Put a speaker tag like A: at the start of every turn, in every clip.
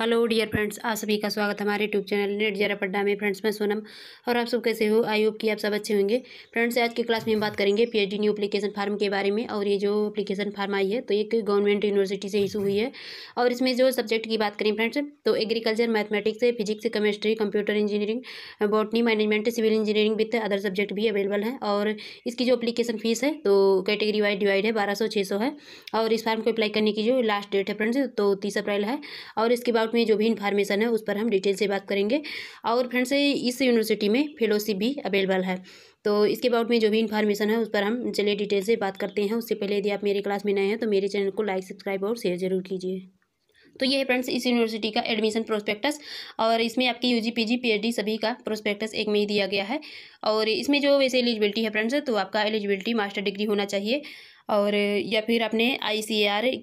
A: hello dear friends आप सभी का स्वागत हमारे यूट्यूब चैनल नेट जरा पड्डा में फ्रेंड्स मैं सोनम और आप सब कैसे हो आई होप कि आप सब अच्छे होंगे फ्रेंड्स आज की क्लास में हम बात करेंगे पीएचडी न्यू एप्लीकेशन फार्म के बारे में और ये जो एप्लीकेशन फार्म आई है तो एक गवर्नमेंट यूनिवर्सिटी से इशू हुई है और इसमें जो सब्जेक्ट की बात करें फ्रेंड्स तो agriculture mathematics physics chemistry computer engineering botany management civil engineering with other subject भी अवेलेबल है और इसकी जो अप्लीकेशन फीस है तो कैटेगरी वाइज डिवाइड है बारह सौ है और इस फार्म को अप्लाई करने की जो लास्ट डेट है फ्रेंड्स तो तीस अप्रैल है और इसके बाद चेकआउट में जो भी इन्फॉर्मेशन है उस पर हम डिटेल से बात करेंगे और फ्रेंड्स इस यूनिवर्सिटी में फेलोशिप भी अवेलेबल है तो इसके अबाउट में जो भी इन्फॉर्मेशन है उस पर हम चलिए डिटेल से बात करते हैं उससे पहले यदि आप मेरे क्लास में नए हैं तो मेरे चैनल को लाइक सब्सक्राइब और शेयर जरूर कीजिए तो ये है फ्रेंड्स इस यूनिवर्सिटी का एडमिशन प्रोस्पेक्टस और इसमें आपकी यूजी पीजी पीएचडी सभी का प्रोस्पेक्टस एक में ही दिया गया है और इसमें जो वैसे एलिजिबिलिटी है फ्रेंड्स तो आपका एलिजिबिलिटी मास्टर डिग्री होना चाहिए और या फिर अपने आई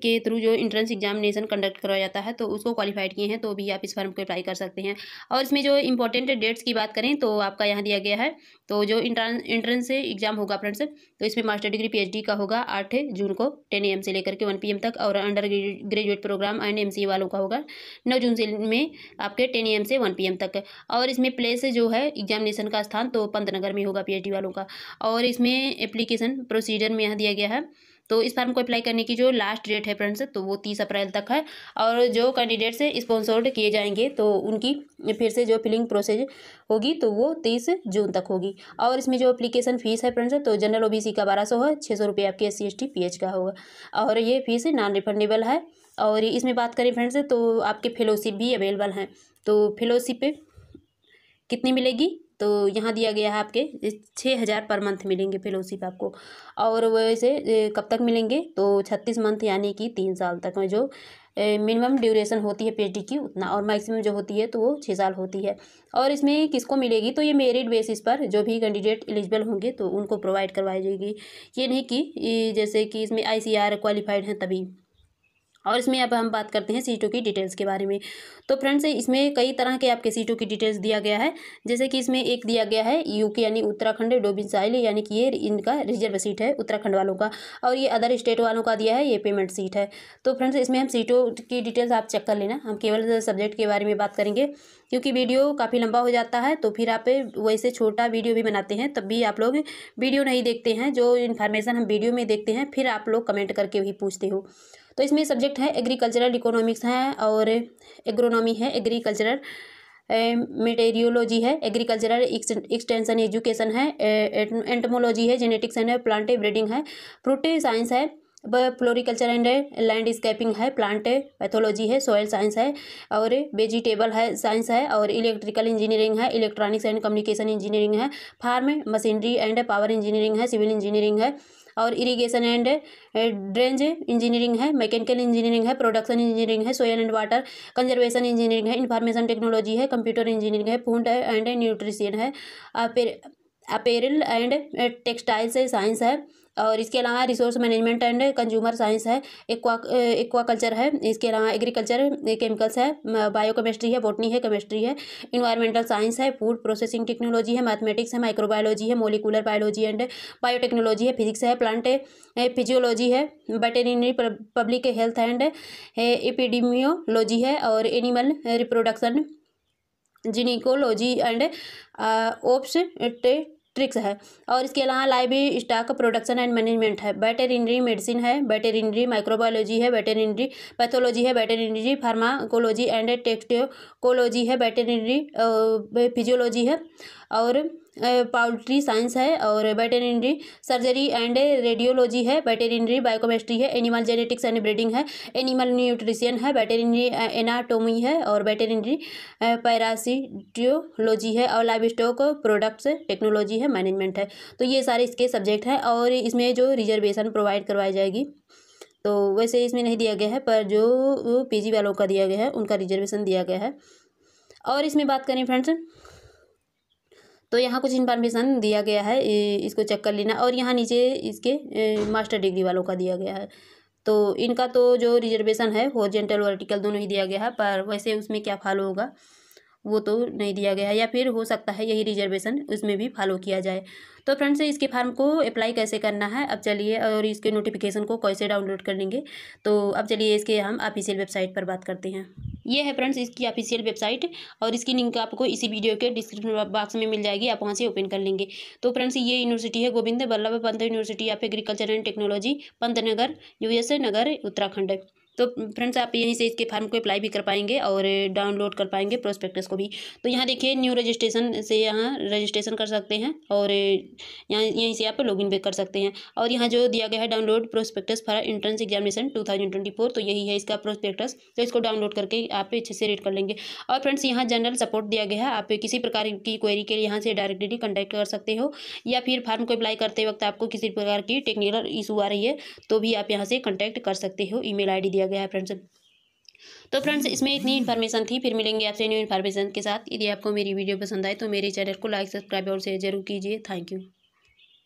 A: के थ्रू जो इंट्रेंस एग्जामिनेशन कंडक्ट करवाया जाता है तो उसको क्वालिफाइड किए हैं तो भी आप इस फॉर्म को अप्लाई कर सकते हैं और इसमें जो इंपॉर्टेंट डेट्स की बात करें तो आपका यहाँ दिया गया है तो जो इंट्रेंस एग्जाम होगा फ्रेंड्स तो इसमें मास्टर डिग्री पी का होगा आठ जून को टेन एम से लेकर के वन पी तक और undergraduate program and M वालों का होगा नौ जून से में आपके टेन एम से वन पी तक और इसमें प्लेस जो है एग्जामिनेशन का स्थान तो पंतनगर में होगा पी वालों का और इसमें एप्लीकेशन प्रोसीजर में यहाँ दिया गया है तो इस फॉर्म को अप्लाई करने की जो लास्ट डेट है फ्रेंड्स तो वो तीस अप्रैल तक है और जो कैंडिडेट्स स्पॉन्सर्ड किए जाएंगे तो उनकी फिर से जो फिलिंग प्रोसेस होगी तो वो तीस जून तक होगी और इसमें जो अप्लीकेशन फ़ीस है फ्रेंड्स तो जनरल ओ का बारह सौ है छः सौ रुपये आपके S C S T P H का होगा और ये फीस नॉन रिफंडेबल है और इसमें बात करें फ्रेंड्स तो आपके फेलोशिप भी अवेलेबल हैं तो फेलोशिप कितनी मिलेगी तो यहाँ दिया गया है आपके छः हज़ार पर मंथ मिलेंगे फेलोशिप आपको और वैसे कब तक मिलेंगे तो छत्तीस मंथ यानी कि तीन साल तक में जो मिनिमम ड्यूरेशन होती है पीएचडी की उतना और मैक्सिमम जो होती है तो वो छः साल होती है और इसमें किसको मिलेगी तो ये मेरिट बेसिस पर जो भी कैंडिडेट एलिजिबल होंगे तो उनको प्रोवाइड करवाई जाएगी ये नहीं कि जैसे कि इसमें आईसीआर क्वालिफाइड हैं तभी और इसमें अब हम बात करते हैं सीटों की डिटेल्स के बारे में तो फ्रेंड्स इसमें कई तरह के आपके सीटों की डिटेल्स दिया गया है जैसे कि इसमें एक दिया गया है यूके यानी उत्तराखंड डोबिसाइल यानी कि ये इनका रिजर्व सीट है उत्तराखंड वालों का और ये अदर स्टेट वालों का दिया है ये पेमेंट सीट है तो फ्रेंड्स इसमें हम सीटों की डिटेल्स आप चेक कर लेना हम केवल सब्जेक्ट के बारे में बात करेंगे क्योंकि वीडियो काफ़ी लंबा हो जाता है तो फिर आप वैसे छोटा वीडियो भी बनाते हैं तब भी आप लोग वीडियो नहीं देखते हैं जो इन्फॉर्मेशन हम वीडियो में देखते हैं फिर आप लोग कमेंट करके भी पूछते हो तो इसमें सब्जेक्ट है एग्रीकल्चरल इकोनॉमिक्स है और एग्रोनॉमी है एग्रीकल्चरल मेटेरियोलॉजी है एग्रीकल्चरल एक्सटेंशन एजुकेशन है एंटमोलॉजी है जेनेटिक्स है प्लांटे ब्रीडिंग है फ्रूट साइंस है फ्लोरिकल्चर एंड लैंडस्केपिंग है प्लांट पैथोलॉजी है सोयल साइंस है और वेजिटेबल है साइंस है और इलेक्ट्रिकल इंजीनियरिंग है इलेक्ट्रॉनिक्स एंड कम्युनिकेशन इंजीनियरिंग है farm machinery and power engineering है सिविल इंजीनियरिंग है और इरिगेशन एंड ड्रेंज इंजीनियरिंग है मैकेनिकल इंजीनियरिंग है प्रोडक्शन इंजीनियरिंग है soil and water conservation engineering है इंफॉर्मेशन टेक्नोलॉजी है कंप्यूटर इंजीनियरिंग है फूड एंड न्यूट्रिशन है अपेरल एंड टेक्सटाइल्स साइंस है और इसके अलावा resource management and consumer science है एक्वा कल्चर है इसके अलावा एग्रीकल्चर केमिकल्स है बायो केमिस्ट्री है बोटनी है केमिस्ट्री है इन्वायरमेंटल साइंस है फूड प्रोसेसिंग टेक्नोलॉजी है मैथमेटिक्स है माइक्रोबायोलॉजी है मोलिकुलर बायोलॉजी एंड बायोटेक्नोलॉजी है फिजिक्स है प्लांट फिजियोलॉजी है veterinary public health and epidemiology है और animal reproduction gynaecology and obstetrics है और इसके अलावा livestock production and management है बैटेनरी मेडिसिन है वेटेरिनरी माइक्रोबायोलॉजी है वेटेरिनरी पैथोलॉजी है वेटेरिनरी फार्माकोलॉजी एंड टेक्सटोकोलॉजी है वेटेरिनरी फिजियोलॉजी है और पाउल्ट्री साइंस है और वेटेनरी सर्जरी एंड रेडियोलॉजी है वेटेनरी बायोकेमिस्ट्री है एनिमल जेनेटिक्स एंड ब्रीडिंग है एनिमल न्यूट्रिशन है वेटेनरी एनाटोमी है और वेटेनरी पैरासिटियोलॉजी है और लाइव स्टॉक प्रोडक्ट्स टेक्नोलॉजी है मैनेजमेंट है तो ये सारे इसके सब्जेक्ट हैं और इसमें जो रिजर्वेशन प्रोवाइड करवाई जाएगी तो वैसे इसमें नहीं दिया गया है पर जो जी वालों का दिया गया है उनका रिजर्वेशन दिया गया है और इसमें बात करें फ्रेंड्स तो यहाँ कुछ इन्फॉर्मेशन दिया गया है इसको चेक कर लेना और यहाँ नीचे इसके मास्टर डिग्री वालों का दिया गया है तो इनका तो जो रिजर्वेशन है हॉर्जेंटल वर्टिकल दोनों ही दिया गया है पर वैसे उसमें क्या फॉलो होगा वो तो नहीं दिया गया है या फिर हो सकता है यही रिजर्वेशन उसमें भी फॉलो किया जाए तो फ्रेंड्स इसके फार्म को अप्लाई कैसे करना है अब चलिए और इसके नोटिफिकेशन को कैसे डाउनलोड कर लेंगे तो अब चलिए इसके हम ऑफिशियल वेबसाइट पर बात करते हैं ये है फ्रेंड्स इसकी ऑफिशियल वेबसाइट और इसकी लिंक आपको इसी वीडियो के डिस्क्रिप्शन बॉक्स में मिल जाएगी आप वहाँ से ओपन कर लेंगे तो फ्रेंड्स ये यूनिवर्सिटी है Govind Ballabh Pant university of agriculture and technology Pant Nagar USA Nagar Uttarakhand तो फ्रेंड्स आप यहीं से इसके फॉर्म को अप्लाई भी कर पाएंगे और डाउनलोड कर पाएंगे प्रोस्पेक्टस को भी तो यहाँ देखिए न्यू रजिस्ट्रेशन से यहाँ रजिस्ट्रेशन कर सकते हैं और यहाँ यहीं से आप लॉगिन भी कर सकते हैं और यहाँ जो दिया गया है download prospectus for entrance examination two तो यही है इसका प्रोस्पेक्टस तो इसको डाउनलोड करके आप अच्छे से रीड कर लेंगे और फ्रेंड्स यहाँ जनरल सपोर्ट दिया गया है आप किसी प्रकार की क्वेरी के लिए यहाँ से डायरेक्टली कंटैक्ट कर सकते हो या फिर फॉर्म को अप्लाई करते वक्त आपको किसी प्रकार की टेक्निकल इशू आ रही है तो भी आप यहाँ से कॉन्टैक्ट कर सकते हो ई मेल दिया दिया गया है फ्रेंड्स तो फ्रेंड्स इसमें इतनी इन्फॉर्मेशन थी फिर मिलेंगे आपसे न्यू इन्फॉर्मेशन के साथ यदि आपको मेरी वीडियो पसंद आए तो मेरे चैनल को लाइक सब्सक्राइब और शेयर जरूर कीजिए थैंक यू